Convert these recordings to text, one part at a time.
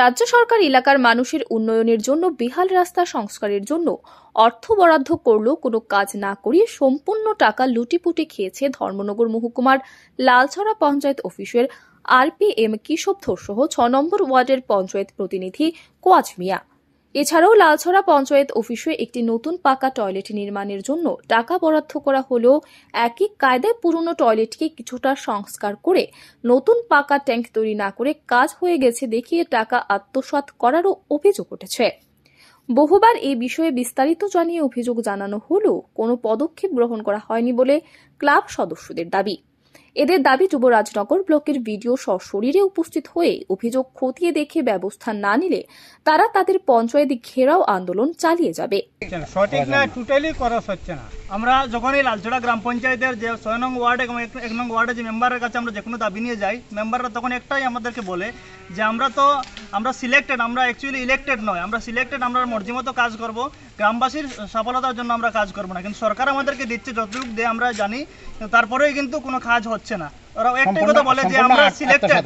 রাজ্য সরকার এলাকার মানুষের উন্নয়নের জন্য বিহাল রাস্তা সংস্কারের জন্য অর্থ বরাদ্দ করলেও কোনো কাজ না করিয়ে সম্পূর্ণ টাকা লুটিপুটি খেয়েছে ধর্মনগর মহকুমার লালছড়া পঞ্চায়েত অফিসের আরপিএম কিশোর ধর সহ ছ নম্বর ওয়ার্ডের পঞ্চায়েত প্রতিনিধি কোয়াজ মিয়া এছাড়াও লালছড়া পঞ্চায়েত অফিসে একটি নতুন পাকা টয়লেট নির্মাণের জন্য টাকা বরাদ্দ করা হলেও একই কায়দায় পুরনো টয়লেটকে কিছুটা সংস্কার করে নতুন পাকা ট্যাঙ্ক তৈরি না করে কাজ হয়ে গেছে দেখিয়ে টাকা আত্মসাৎ করারও অভিযোগ উঠেছে বহুবার এই বিষয়ে বিস্তারিত জানিয়ে অভিযোগ জানানো হলেও কোনো পদক্ষেপ গ্রহণ করা হয়নি বলে ক্লাব সদস্যদের দাবি এদের দাবি যুবরাজনগর ব্লকের ভিডিও সশরীরে উপস্থিত হয়ে অভিযোগ খতিয়ে দেখে ব্যবস্থা না নিলে তারা তাদের পঞ্চায়েত ঘেরাও আন্দোলন চালিয়ে যাবে সঠিক না টোটালি করা হচ্ছে না আমরা যখনই লালচড়া গ্রাম পঞ্চায়েতের যে ছয় নং ওয়ার্ড এবং এক নং ওয়ার্ডের যে মেম্বারের কাছে আমরা যে কোনো দাবি নিয়ে যাই মেম্বাররা তখন একটাই আমাদেরকে বলে যে আমরা তো আমরা সিলেক্টেড আমরা অ্যাকচুয়ালি ইলেক্টেড নয় আমরা সিলেক্টেড আমরা মর্জি মতো কাজ করব গ্রামবাসীর সফলতার জন্য আমরা কাজ করব না কিন্তু সরকার আমাদেরকে দিচ্ছে যতটুকু দিয়ে আমরা জানি তারপরেই কিন্তু কোনো কাজ হচ্ছে না ওরা একটাই কথা বলে যে আমরা সিলেক্টেড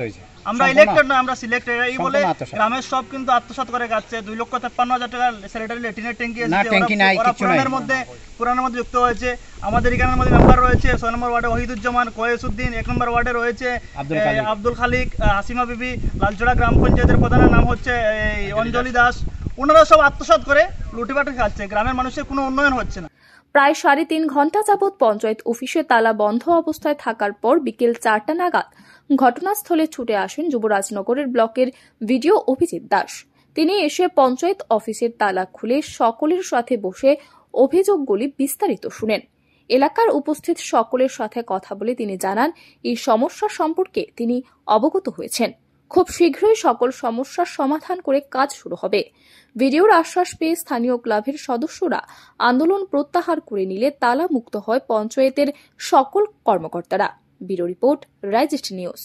আমরা ইলেক্টেড না আমরা সিলেক্টেড এই বলে গ্রামের সব কিন্তু আত্মসাৎ করে যাচ্ছে দুই লক্ষ তেপ্পান্ন হাজার টাকা স্যানিটারি লেটিনের ট্যাঙ্কি আছে ট্যাঙ্কি নাই কিছু পুরানের মধ্যে পুরানের মধ্যে যুক্ত হয়েছে আমাদের এখানের মধ্যে মেম্বার রয়েছে ছয় নম্বর ওয়ার্ডে ওহিদুজ্জামান কয়েসুদ্দিন এক নম্বর ওয়ার্ডে রয়েছে আব্দুল খালিক হাসিমা বিবি লালচড়া গ্রাম পঞ্চায়েতের প্রধানের নাম হচ্ছে এই আচ্ছা, অঞ্জলি দাস ওনারা সব আত্মসাৎ করে লুটিপাটি খাচ্ছে গ্রামের মানুষের কোনো উন্নয়ন হচ্ছে না প্রায় সাড়ে তিন ঘন্টা যাবৎ পঞ্চায়েত অফিসে তালা বন্ধ অবস্থায় থাকার পর বিকেল চারটা নাগাদ ঘটনাস্থলে ছুটে আসেন যুবরাজনগরের ব্লকের ভিডিও অভিজিৎ দাস তিনি এসে পঞ্চায়েত অফিসের তালা খুলে সকলের সাথে বসে অভিযোগগুলি বিস্তারিত শুনেন এলাকার উপস্থিত সকলের সাথে কথা বলে তিনি জানান এই সমস্যা সম্পর্কে তিনি অবগত হয়েছেন খুব শীঘ্রই সকল সমস্যার সমাধান করে কাজ শুরু হবে ভিডিওর আশ্বাস পেয়ে স্থানীয় ক্লাবের সদস্যরা আন্দোলন প্রত্যাহার করে নিলে তালা মুক্ত হয় পঞ্চায়েতের সকল কর্মকর্তারা ব্যুরো রিপোর্ট রাইজেস্ট নিউজ